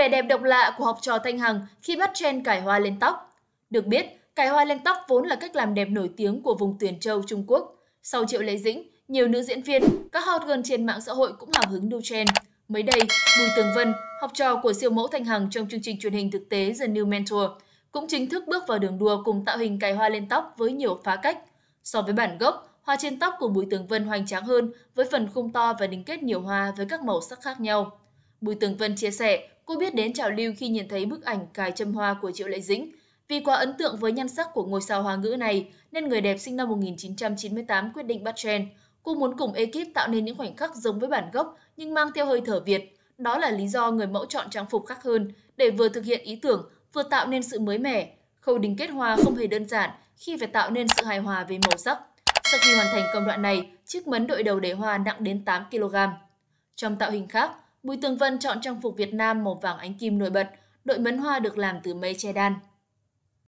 Vẻ đẹp độc lạ của học trò Thanh Hằng khi bắt trend cải hoa lên tóc. Được biết, cải hoa lên tóc vốn là cách làm đẹp nổi tiếng của vùng Tuyển Châu, Trung Quốc. Sau Triệu Lệ Dĩnh, nhiều nữ diễn viên, các hot girl trên mạng xã hội cũng hào hứng đu trend. Mới đây, Bùi Tường Vân, học trò của siêu mẫu Thanh Hằng trong chương trình truyền hình thực tế The New Mentor, cũng chính thức bước vào đường đua cùng tạo hình cài hoa lên tóc với nhiều phá cách. So với bản gốc, hoa trên tóc của Bùi Tường Vân hoành tráng hơn với phần khung to và đính kết nhiều hoa với các màu sắc khác nhau. Bùi Tường Vân chia sẻ, cô biết đến trào lưu khi nhìn thấy bức ảnh cài châm hoa của Triệu Lệ Dĩnh. Vì quá ấn tượng với nhan sắc của ngôi sao hoa ngữ này, nên người đẹp sinh năm 1998 quyết định bắt trend. Cô muốn cùng ekip tạo nên những khoảnh khắc giống với bản gốc nhưng mang theo hơi thở Việt. Đó là lý do người mẫu chọn trang phục khác hơn để vừa thực hiện ý tưởng, vừa tạo nên sự mới mẻ. Khâu đính kết hoa không hề đơn giản khi phải tạo nên sự hài hòa về màu sắc. Sau khi hoàn thành công đoạn này, chiếc mấn đội đầu để hoa nặng đến 8 kg. Trong tạo hình khác, Bùi Tường Vân chọn trang phục Việt Nam màu vàng ánh kim nổi bật, đội mấn hoa được làm từ mây che đan,